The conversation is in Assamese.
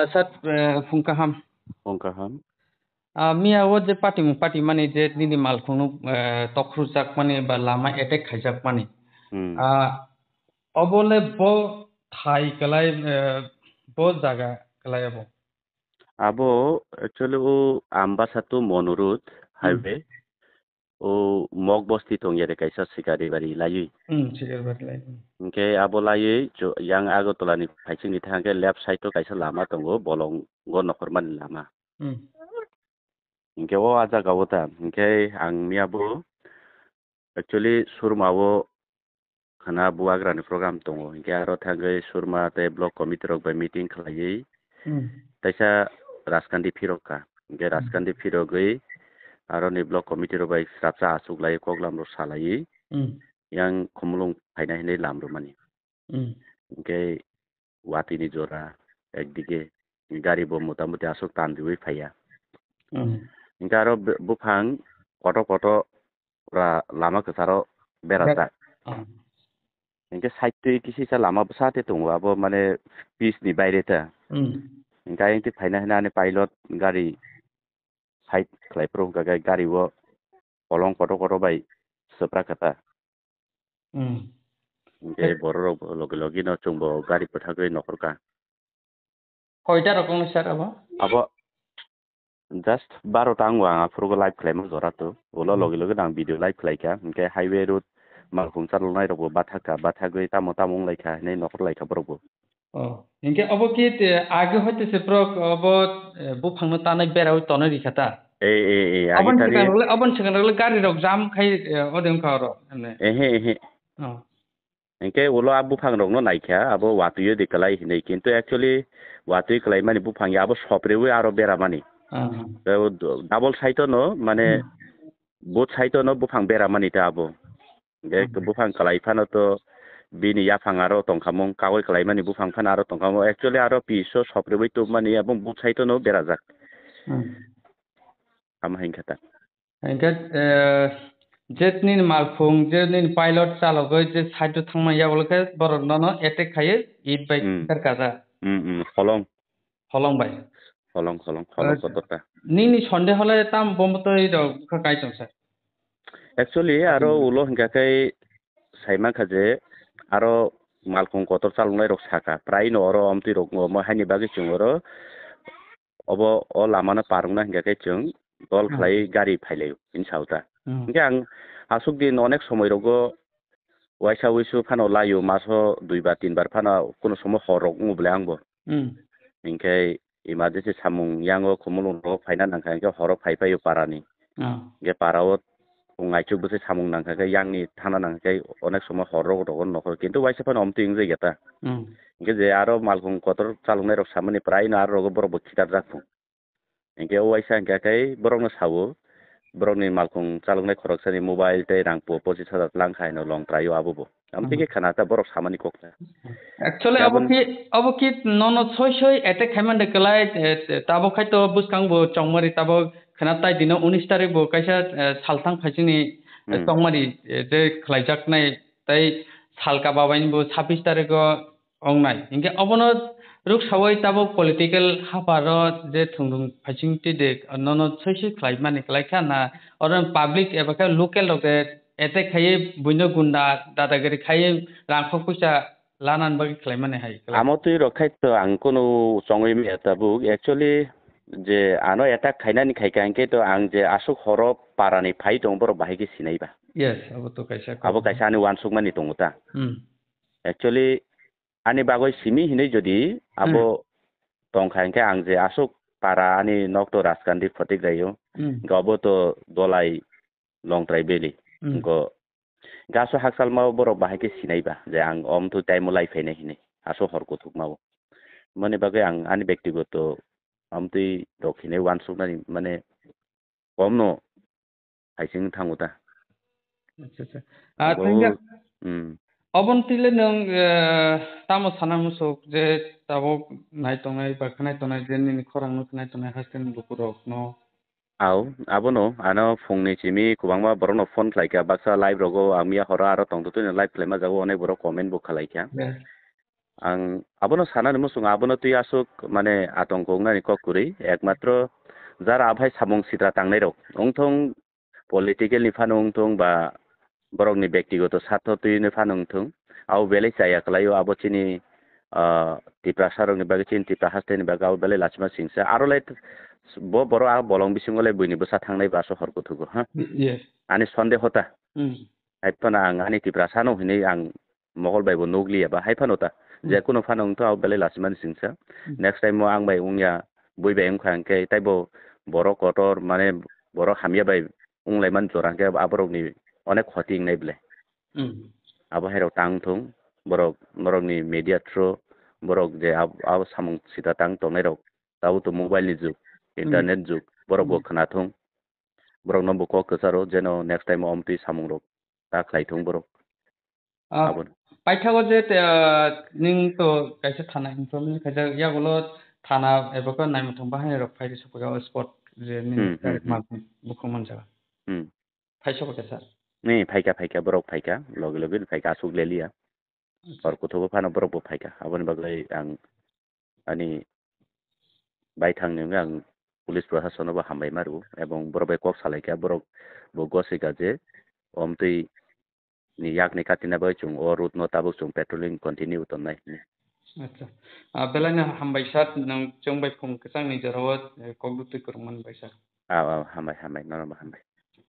আচ্ছা ফুংকাহাম ফুংকাহাম আমি আগত যে পাতিম পাতি মানে যে দিনে মালখন তখ্ৰুজাক মানে বা লামা এটেক খাই যাক মানে অবলে ব ঠাই কেলাই ব জাগা কেলাই আব আব একচুৱেলি ও আম্বাছাটো মনোৰোধ হাইৱে ও মগ বস্তি টংগিয়ারে কাইসা শিকারি বাড়ি লাইয়ে ওকে আবো লাইয়ে ইয়াং আগতলানি ফাইসিং নি থাকে লেফট সাইডে কাইসা লামা টংগো বলং গো নকর মানি লামা ওকে ও আজা গাবতা ওকে আং মিয়াবো একচুয়ালি সুরমাবো খানা বুয়াগ্রানি প্রোগ্রাম টংগো ওকে আরো থাকে সুরমাতে ব্লক কমিটির বাই মিটিং খলাইয়ে তাইসা রাজকান্দি ফিরকা ওকে রাজকান্দি ফিরকই আৰু নি ব্লক কমিটি ৰ বাই ৰাপচা আচুক লাগে কক লাম সালাই ইয়াং খমলং ফাইনা হিনে লাম মানে এনেকৈ ৱাটিনি জৰা একদিকে গাড়ী বম মোটামুটি আচুক টান দিবই ফাইয়া এনেকৈ আৰু বুফাং কট কট পুৰা লামা কথাৰ বেৰাজা এনেকৈ চাইডটোৱে কিছু কিছু লামা পচাতে দং আব মানে পিছ নি বাইৰে এনেকৈ ফাইনা হিনা আনে পাইলট গাড়ী साइड खलाय प्रो गगाय गारि व पलंग फटो फटो बाय सप्रा खता हम जे बर र लगे लगे न चंग गारि पठा गय नखरका खयटा रकम सार अब अब जस्ट बारो तांग वा फ्रोग लाइफ क्लेम जरा तो ओलो लगे लगे दां भिडियो लाइफ लाइका हमके हाईवे रोड मालखुम सार लनाय रबो बाथाका बाथा गय ता मता मंग लाइका नै नखर लाइका बरबो 어, 그러니까 어버기 때 아그 할때 세프로 어버 뭐 방문 따는 배라고 떠는 리카다. 에에에 아번 시간 원래 아번 시간 원래 가리로 잠 카이 어딘 가로. 에헤헤. 어. এনকে ওলো আ বুফাং রংনো নাইখা আবো ওয়াতুইও দেখালাই হিনে কিন্তু অ্যাকচুয়ালি ওয়াতুই খালাই মানে বুফাং আবো সপরেও আরো বেরা মানে ডাবল সাইটো নো মানে বোথ সাইটো নো বুফাং বেরা মানে তা আবো বুফাং খালাই ফানো তো bini yafang aro tongkhamong kawai kalai mani bufang phan aro tongkhamong actually aro piso sopre bai tup mani abong buchai to no bera jak am hain khata hain khat jet nin malphong je nin pilot chalo goi je saitu thangma yabol ka borok no no ete khaye eat bai kar ka ja um um holong holong bai holong holong holong sotota ni ni sonde hola tam bomboto ei do kai chong sa actually aro ulo hinga kai saima khaje আৰু মালকং কটৰ চাল নাই ৰ চাকা প্ৰায় নৰ অমতি ৰ মই হানি বাগে চিং আৰু অব অ লামানো পাৰোঁ না সেনেকে চিং দল খাই গাড়ী ফাইলাই ইন চাওঁতা এনেকে আং হাসুক দিন অনেক সময় ৰগ ৱাই চা ৱাইছো ফান লাইও মাছ দুইবাৰ তিনিবাৰ ফান কোনো সময় হৰক বোলে আংব এনেকে ইমাৰ্জেঞ্চি চামুং ইয়াঙ কমল ফাইনা নাখায় এনেকে হৰক ফাই পায় পাৰানি এনেকে পাৰাৱত ungaichukbuse samung nangkhai yangni thana nangkhai onek somoy horro dogon nokor kintu waisepon omtu ingje geta ইংকে যে আরো মালকুম কতর চালুনাই রক সামনে প্রায় না আর রগ বরব খিদার রাখবো ইংকে ও আইসা ইংকাকাই বরং সাবো বরং মালকুম চালুনাই খরকসানি মোবাইল তাই রাংপো পঁচিশ হাজার লাং খাইনো লং প্রায় আবুবো আমি থেকে খানা তা বরক সামানি কোকটা একচুয়ালি আবু কি আবু কি নন ছয় ছয় এতে খাইমান দেখলাই তাবো খাইতো বুঝকাংবো চংমারি তাবো खना ताइ दिन उन्नीस तारिख बो कैसा सालथां फाइसिनी तंगमारी जे खलाइजाक नाय ताइ सालका बाबाइन बो छब्बीस तारिख अंगनाय इंगे अबनो रुक सवै ताबो पॉलिटिकल हाफार जे थुंगुं फाइसिं तिदे नन छैसि खलाइ माने खलाइ खाना और पब्लिक एबाका लोकल लोके एते खाये बुइनो गुंडा दादागिरि खाये रांखो कुसा लानान बगि खलाइ माने हाय आमो तुइ रखाइ त आंकोनो संगै मेताबु एक्चुअली যে আনো এটা খাইনা নি খাই কাংকে তো আং যে আসু হর পারানি ফাই দং বড় বাহিকে সিনাইবা ইয়েস আব তো কাইসা আব কাইসা আনি ওয়ান সুক মানি দং উতা হুম একচুয়ালি আনি বাগৈ সিমি হিনে যদি আব দং খাইকে আং যে আসু পারা আনি নক তো রাজকান্দি ফটিক যাইও গব তো দলাই লং ট্রাই বেলি গ গাসু হাকসাল মা বড় বাহিকে সিনাইবা যে আং অম তো টাইম লাইফ হেনে হিনে আসু হর কো থুক মাও মানে বাগৈ আং আনি ব্যক্তিগত আমি দক্ষিণে ওৱান চুক নাই মানে কম ন হাইচিং থাকোঁতা অৱন্তিলে নং তাম চানা মুচক যে তাব নাই টনাই বাখানাই টনাই যে নিনি খৰাং নো নাই টনাই হাস্তেন বুকুৰক ন আও আবনো আনো ফংনি চিমি কুবাংমা বৰন ফোন লাইকা বাছা লাইভ ৰগো আমিয়া হৰা আৰু টংটো লাইভ ফ্লেমা যাব অনেক বৰ কমেন্ট বুক খালাইকা आं आबोनो साना नि मसुङा आबोनो तुइ आसुक माने आतंक गनानि क कुरै एकमात्र जार आभाय साबों सिद्रा तांनाय रौ ओंथों पलिटिकेल नि फानो ओंथों बा बरंनि व्यक्तिगत सात्थ तुइ नि फानो ओंथों आव बेले चाया कलायो आबोचिनि तिप्रा सारंनि बागे चिन्ति ताहास्थेनि बा गाव बेले लाचमा सिंसा आरोलाय बो बरो आ बलं बिसिंगले बुइनि बसा थांनाय बासो हरखौ थुगु हा आनि सन्देहता आइतना आं आनि तिप्रा सानो हिनि आं मगल बायबो नुग्लियाबा हाइफानोता যে কোনো ফান অংত আও বেলে লাসি মানে সিংস নেক্সট টাইম আং বাই উংয়া বই বাই উংখানকে তাই বড় কটর মানে বড় হামিয়া বাই উংলাই মানে জোরাঙ্কে আবরকনি অনেক ক্ষতি ইংনাই বলে আবার হেরাও টাং থং বরক বরকনি মিডিয়া থ্রু বরক যে আবু সামং সিধা টাং টং এরক তাও তো মোবাইলনি যুগ ইন্টারনেট যুগ বরক বক খনাথং বরক নম্বর ক কসারো যেন নেক্সট টাইম অমতুই সামং রক তা খাইথং বরক আবার পাইথাগ যে নিং তো কাইছে থানা ইনফর্মেল কাইছে ইয়া গলো থানা এবক নাই মথম বাহাই রক ফাইছে সুপ গাও স্পট যে নি যে অমতেই ni yak ni kati na bachung o rut no tabu sung petroling continue ton nai ni acha ah, a belana ham bai sat nang chung bai phung kasang ni jarawat eh, kogdu tikur man bai sat a ah, a ah, ham bai ham bai no ham bai